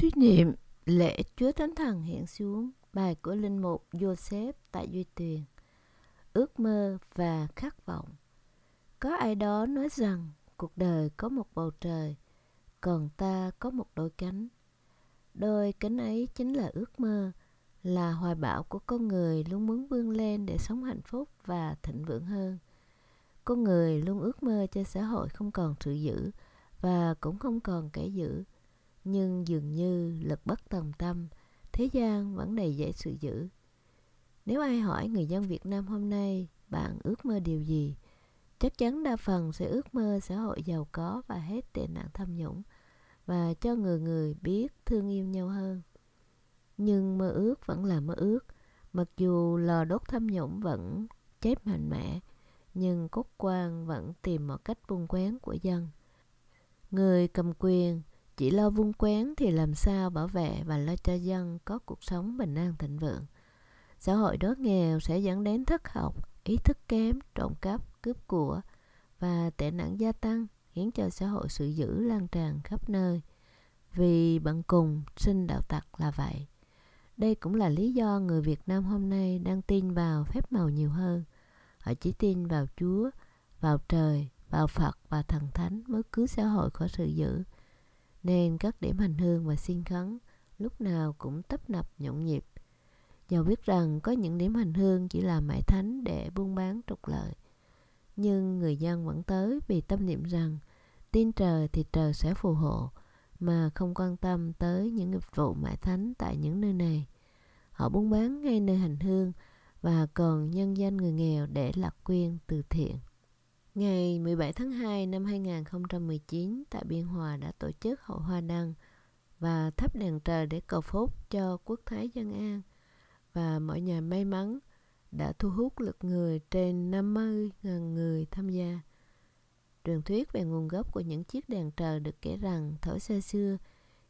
Suy niệm lễ Chúa Thánh Thần hiện xuống bài của Linh Mục Joseph tại Duy Tuyền Ước mơ và khát vọng Có ai đó nói rằng cuộc đời có một bầu trời Còn ta có một đôi cánh Đôi cánh ấy chính là ước mơ Là hoài bão của con người luôn muốn vươn lên để sống hạnh phúc và thịnh vượng hơn Con người luôn ước mơ cho xã hội không còn sự dữ Và cũng không còn kẻ dữ nhưng dường như lực bất tòng tâm, thế gian vẫn đầy dễ sự dữ. Nếu ai hỏi người dân Việt Nam hôm nay bạn ước mơ điều gì, chắc chắn đa phần sẽ ước mơ xã hội giàu có và hết tệ nạn tham nhũng và cho người người biết thương yêu nhau hơn. Nhưng mơ ước vẫn là mơ ước, mặc dù lò đốt tham nhũng vẫn chết mạnh mẽ, nhưng cốt quan vẫn tìm mọi cách buông quán của dân. Người cầm quyền chỉ lo vung quén thì làm sao bảo vệ và lo cho dân có cuộc sống bình an thịnh vượng xã hội đói nghèo sẽ dẫn đến thất học ý thức kém trộm cắp cướp của và tệ nạn gia tăng khiến cho xã hội sự dữ lan tràn khắp nơi vì bận cùng sinh đạo tặc là vậy đây cũng là lý do người việt nam hôm nay đang tin vào phép màu nhiều hơn họ chỉ tin vào chúa vào trời vào phật và thần thánh mới cứu xã hội khỏi sự dữ nên các điểm hành hương và xin khấn lúc nào cũng tấp nập nhộn nhịp. Dầu biết rằng có những điểm hành hương chỉ là mại thánh để buôn bán trục lợi, nhưng người dân vẫn tới vì tâm niệm rằng tin trời thì trời sẽ phù hộ mà không quan tâm tới những nghiệp vụ mại thánh tại những nơi này. Họ buôn bán ngay nơi hành hương và còn nhân danh người nghèo để lạc quyên từ thiện. Ngày 17 tháng 2 năm 2019 tại Biên Hòa đã tổ chức hội Hoa Đăng và thắp đèn trời để cầu phúc cho quốc thái dân an và mọi nhà may mắn đã thu hút lượt người trên 50.000 người tham gia. Truyền thuyết về nguồn gốc của những chiếc đèn trời được kể rằng thổi xa xưa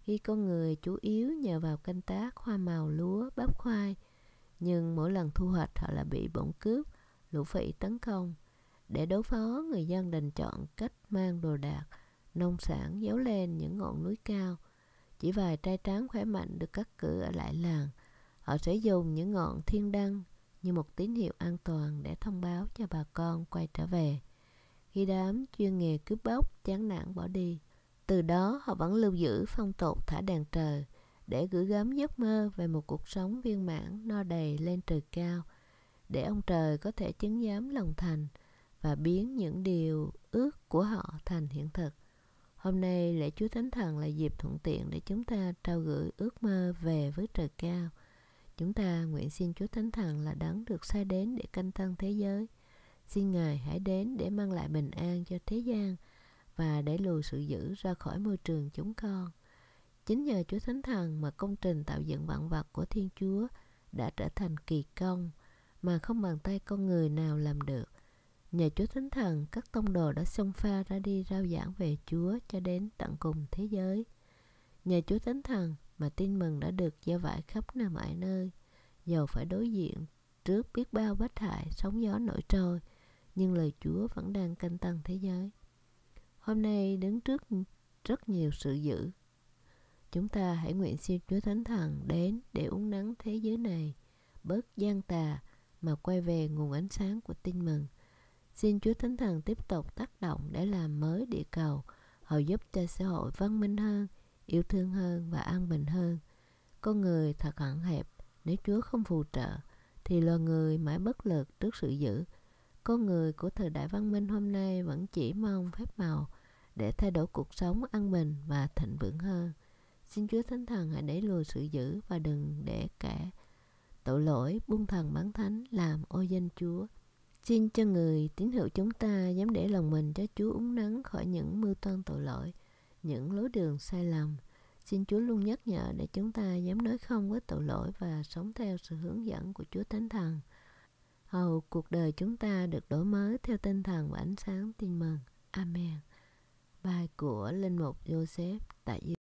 khi con người chủ yếu nhờ vào canh tác hoa màu lúa, bắp khoai, nhưng mỗi lần thu hoạch họ lại bị bọn cướp, lũ phỉ tấn công – để đối phó, người dân đành chọn cách mang đồ đạc, nông sản giấu lên những ngọn núi cao. Chỉ vài trai tráng khỏe mạnh được cắt cử ở lại làng. Họ sẽ dùng những ngọn thiên đăng như một tín hiệu an toàn để thông báo cho bà con quay trở về. Khi đám chuyên nghề cướp bóc chán nản bỏ đi, từ đó họ vẫn lưu giữ phong tục thả đèn trời để gửi gắm giấc mơ về một cuộc sống viên mãn no đầy lên trời cao, để ông trời có thể chứng giám lòng thành, và biến những điều ước của họ thành hiện thực. Hôm nay lễ Chúa Thánh Thần là dịp thuận tiện để chúng ta trao gửi ước mơ về với trời cao. Chúng ta nguyện xin Chúa Thánh Thần là đấng được sai đến để canh tân thế giới. Xin Ngài hãy đến để mang lại bình an cho thế gian và để lùi sự dữ ra khỏi môi trường chúng con. Chính nhờ Chúa Thánh Thần mà công trình tạo dựng vạn vật của Thiên Chúa đã trở thành kỳ công mà không bàn tay con người nào làm được Nhờ Chúa Thánh Thần, các tông đồ đã xông pha ra đi rao giảng về Chúa cho đến tận cùng thế giới. Nhờ Chúa Thánh Thần mà tin mừng đã được gieo vải khắp nơi mọi nơi. Dầu phải đối diện trước biết bao bách hại, sóng gió nổi trôi, nhưng lời Chúa vẫn đang canh tân thế giới. Hôm nay đứng trước rất nhiều sự dữ. Chúng ta hãy nguyện xin Chúa Thánh Thần đến để uống nắng thế giới này, bớt gian tà mà quay về nguồn ánh sáng của tin mừng. Xin Chúa Thánh Thần tiếp tục tác động để làm mới địa cầu, hồi giúp cho xã hội văn minh hơn, yêu thương hơn và an bình hơn. Con người thật hạn hẹp, nếu Chúa không phù trợ thì loài người mãi bất lực trước sự dữ. Con người của thời đại văn minh hôm nay vẫn chỉ mong phép màu để thay đổi cuộc sống an bình và thịnh vượng hơn. Xin Chúa Thánh Thần hãy đẩy lùi sự dữ và đừng để kẻ tội lỗi buông thần bán thánh làm ô danh Chúa. Xin cho người tín hữu chúng ta dám để lòng mình cho Chúa uống nắng khỏi những mưu toan tội lỗi, những lối đường sai lầm. Xin Chúa luôn nhắc nhở để chúng ta dám nói không với tội lỗi và sống theo sự hướng dẫn của Chúa Thánh Thần. Hầu cuộc đời chúng ta được đổi mới theo tinh thần và ánh sáng tin mừng. Amen. Bài của Linh Mục Joseph tại